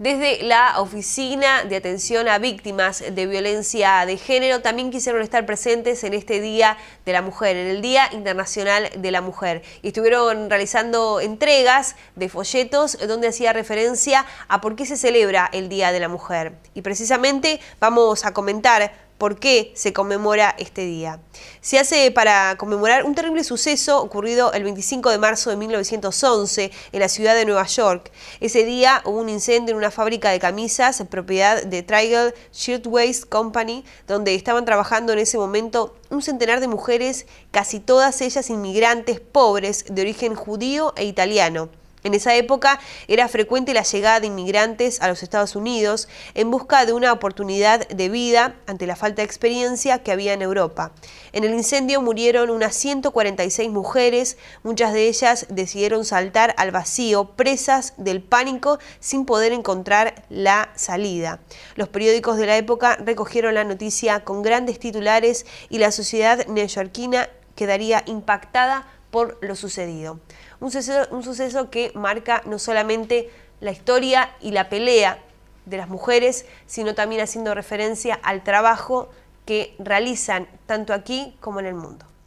desde la Oficina de Atención a Víctimas de Violencia de Género también quisieron estar presentes en este Día de la Mujer, en el Día Internacional de la Mujer. Y estuvieron realizando entregas de folletos donde hacía referencia a por qué se celebra el Día de la Mujer. Y precisamente vamos a comentar por qué se conmemora este día. Se hace para conmemorar un terrible suceso ocurrido el 25 de marzo de 1911 en la ciudad de Nueva York. Ese día hubo un incendio en una fábrica de camisas propiedad de Trigel Shirtwaist Company, donde estaban trabajando en ese momento un centenar de mujeres, casi todas ellas inmigrantes pobres de origen judío e italiano. En esa época era frecuente la llegada de inmigrantes a los Estados Unidos en busca de una oportunidad de vida ante la falta de experiencia que había en Europa. En el incendio murieron unas 146 mujeres, muchas de ellas decidieron saltar al vacío, presas del pánico sin poder encontrar la salida. Los periódicos de la época recogieron la noticia con grandes titulares y la sociedad neoyorquina quedaría impactada por lo sucedido. Un suceso, que marca no solamente la historia y la pelea de las mujeres, sino también haciendo referencia al trabajo que realizan tanto aquí como en el mundo.